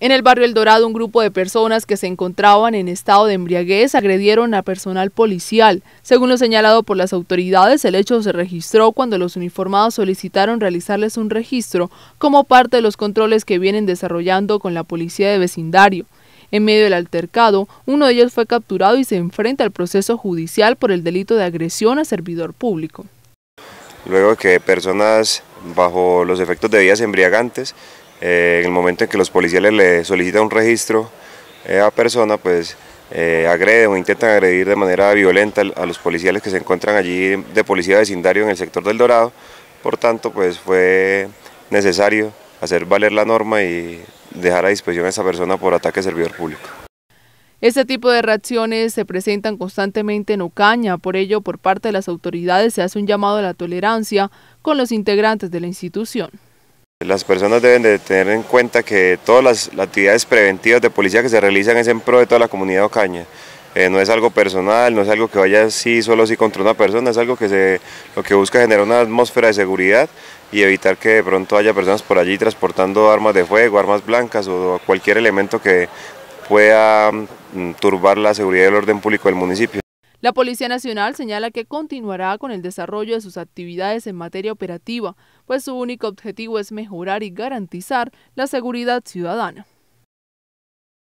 En el barrio El Dorado, un grupo de personas que se encontraban en estado de embriaguez agredieron a personal policial. Según lo señalado por las autoridades, el hecho se registró cuando los uniformados solicitaron realizarles un registro como parte de los controles que vienen desarrollando con la policía de vecindario. En medio del altercado, uno de ellos fue capturado y se enfrenta al proceso judicial por el delito de agresión a servidor público. Luego que personas bajo los efectos de vías embriagantes eh, en el momento en que los policiales le solicitan un registro eh, a persona, pues eh, agreden o intentan agredir de manera violenta a los policiales que se encuentran allí de policía vecindario en el sector del Dorado. Por tanto, pues fue necesario hacer valer la norma y dejar a disposición a esa persona por ataque servidor público. Este tipo de reacciones se presentan constantemente en Ocaña, por ello por parte de las autoridades se hace un llamado a la tolerancia con los integrantes de la institución. Las personas deben de tener en cuenta que todas las, actividades preventivas de policía que se realizan es en pro de toda la comunidad ocaña. Eh, no es algo personal, no es algo que vaya así solo así contra una persona, es algo que se, lo que busca generar una atmósfera de seguridad y evitar que de pronto haya personas por allí transportando armas de fuego, armas blancas o cualquier elemento que pueda mm, turbar la seguridad y el orden público del municipio. La Policía Nacional señala que continuará con el desarrollo de sus actividades en materia operativa, pues su único objetivo es mejorar y garantizar la seguridad ciudadana.